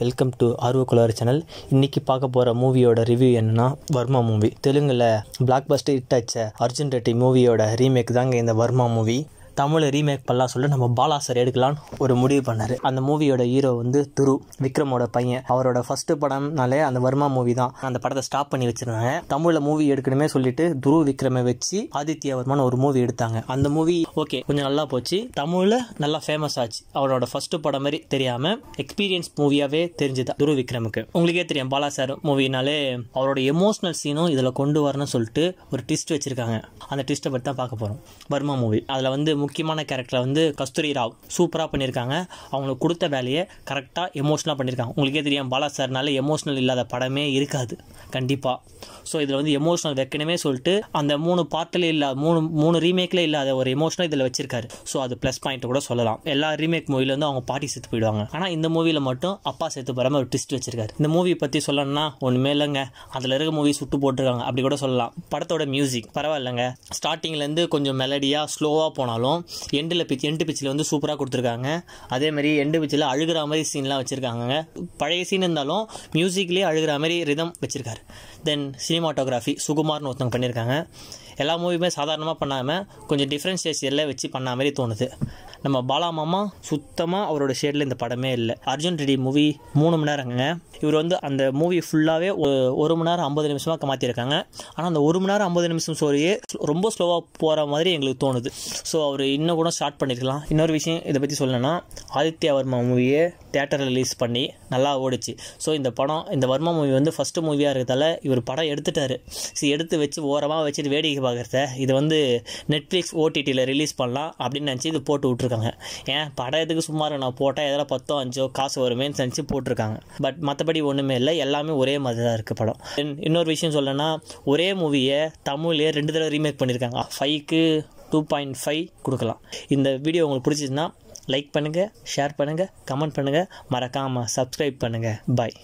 welcome to ஆர்வ குலவர் channel இன்றைக்கி பார்க்க போகிற மூவியோட ரிவ்யூ என்னன்னா வர்மா மூவி தெலுங்கில் பிளாக் பஸ்டர் ஹிட் ஆச்ச அர்ஜுன் ரெட்டி மூவியோட ரீமேக் தாங்க இந்த வர்மா மூவி தமிழை ரீமேக் பண்ணலாம் சொல்லி நம்ம பாலா சார் எடுக்கலான்னு ஒரு முடிவு பண்ணார் அந்த மூவியோட ஹீரோ வந்து துரு விக்ரமோட பையன் அவரோட ஃபஸ்ட்டு படம்னாலே அந்த வர்மா மூவி தான் அந்த படத்தை ஸ்டாப் பண்ணி வச்சுருந்தாங்க தமிழில் மூவி எடுக்கணுமே சொல்லிட்டு துரு விக்ரமை வச்சு ஆதித்யா வர்மான் ஒரு மூவி எடுத்தாங்க அந்த மூவி ஓகே கொஞ்சம் நல்லா போச்சு தமிழில் நல்லா ஃபேமஸ் ஆச்சு அவரோட ஃபஸ்ட்டு படம் மாதிரி தெரியாமல் எக்ஸ்பீரியன்ஸ் மூவியாகவே தெரிஞ்சுது துரு விக்ரமுக்கு உங்களுக்கே தெரியும் பாலா சார் மூவினாலே அவரோட எமோஷனல் சீனும் இதில் கொண்டு வரணும்னு சொல்லிட்டு ஒரு ட்விஸ்ட் வச்சுருக்காங்க அந்த ட்விஸ்ட்டை பற்றி தான் பார்க்க போகிறோம் வர்மா மூவி அதில் வந்து முக்கியமான கேரக்டரை வந்து கஸ்தூரி ராவ் சூப்பராக பண்ணியிருக்காங்க அவங்களுக்கு கொடுத்த வேலையை கரெக்டாக எமோஷனாக பண்ணியிருக்காங்க உங்களுக்கே தெரியும் பாலா சார்னால எமோஷனல் இல்லாத படமே இருக்காது கண்டிப்பாக ஸோ இதில் வந்து எமோஷனல் வைக்கணுமே சொல்லிட்டு அந்த மூணு பார்ட்டில் இல்லாத மூணு மூணு ரீமேக்கில் இல்லாத ஒரு எமோஷனல் இதில் வச்சிருக்காரு ஸோ அது ப்ளஸ் பாயிண்ட் கூட சொல்லலாம் எல்லா ரீமேக் மூவில வந்து அவங்க பாட்டி செத்து போயிடுவாங்க ஆனால் இந்த மூவியில் மட்டும் அப்பா செத்து போகிற ஒரு ட்விஸ்ட் வச்சிருக்காரு இந்த மூவி பற்றி சொல்லணும்னா ஒன்றுமே இல்லைங்க அதில் இருக்க மூவி சுட்டு போட்டிருக்காங்க அப்படி கூட சொல்லலாம் படத்தோட மியூசிக் பரவாயில்லைங்க ஸ்டார்டிங்லேருந்து கொஞ்சம் மெலடியாக ஸ்லோவாக போனாலும் இருக்கும் எண்டில் பிச் எண்டு பிச்சில் வந்து சூப்பராக கொடுத்துருக்காங்க அதேமாதிரி எண்டு பிச்சில் அழுகிற மாதிரி சீன்லாம் வச்சுருக்காங்க பழைய சீன் இருந்தாலும் மியூசிக்லேயே அழுகிற மாதிரி ரிதம் வச்சுருக்காரு தென் சினிமாட்டோகிராஃபி சுகுமார்னு ஒருத்தவங்க பண்ணியிருக்காங்க எல்லா மூவியுமே சாதாரணமாக பண்ணாமல் கொஞ்சம் டிஃப்ரென்சியேஷனில் வச்சு பண்ண மாதிரி தோணுது நம்ம பாலா மாமா சுத்தமாக அவரோட ஷேடில் இந்த படமே இல்லை அர்ஜுன் ரெடி மூவி மூணு மணி நேரங்க இவர் வந்து அந்த மூவி ஃபுல்லாகவே ஒரு மணி நேரம் ஐம்பது நிமிஷமாக மாற்றிருக்காங்க ஆனால் அந்த ஒரு மணி நேரம் ஐம்பது நிமிஷம் சோரியே ரொம்ப ஸ்லோவாக போகிற மாதிரி எங்களுக்கு தோணுது ஸோ அவர் இன்னும் கூட ஸ்டார்ட் பண்ணிருக்கலாம் இன்னொரு விஷயம் இதை பற்றி சொல்லணும்னா ஆதித்யா வர்மா மூவியை தேட்டர் ரிலீஸ் பண்ணி நல்லா ஓடிச்சு ஸோ இந்த படம் இந்த வர்மா மூவி வந்து ஃபஸ்ட்டு மூவியாக இருக்கிறதால இவர் படம் எடுத்துட்டார் சரி எடுத்து வச்சு ஓரமாக வச்சுட்டு வேடிக்கை பார்க்குறத இது வந்து நெட்ஃப்ளிக்ஸ் ஓடிடியில் ரிலீஸ் பண்ணலாம் அப்படின்னு நினச்சி இது போட்டு விட்ருக்காங்க ஏன் படம் எதுக்கு சும்மா நான் போட்டால் எதில் பத்தோ அஞ்சோ காசு வருமேன்னு நினச்சி போட்டிருக்காங்க பட் மற்றபடி ஒன்றுமே இல்லை எல்லாமே ஒரே மாதிரி தான் இருக்குது படம் இன்னொரு விஷயம் சொல்லணும்னா ஒரே மூவியை தமிழ்லேயே ரெண்டு தடவை ரீமேக் பண்ணியிருக்காங்க ஃபைவ்க்கு டூ பாயிண்ட் ஃபைவ் கொடுக்கலாம் இந்த வீடியோ உங்களுக்கு பிடிச்சிச்சின்னா லைக் பண்ணுங்கள் ஷேர் பண்ணுங்கள் கமெண்ட் பண்ணுங்கள் மறக்காமல் சப்ஸ்கிரைப் பண்ணுங்கள் பாய்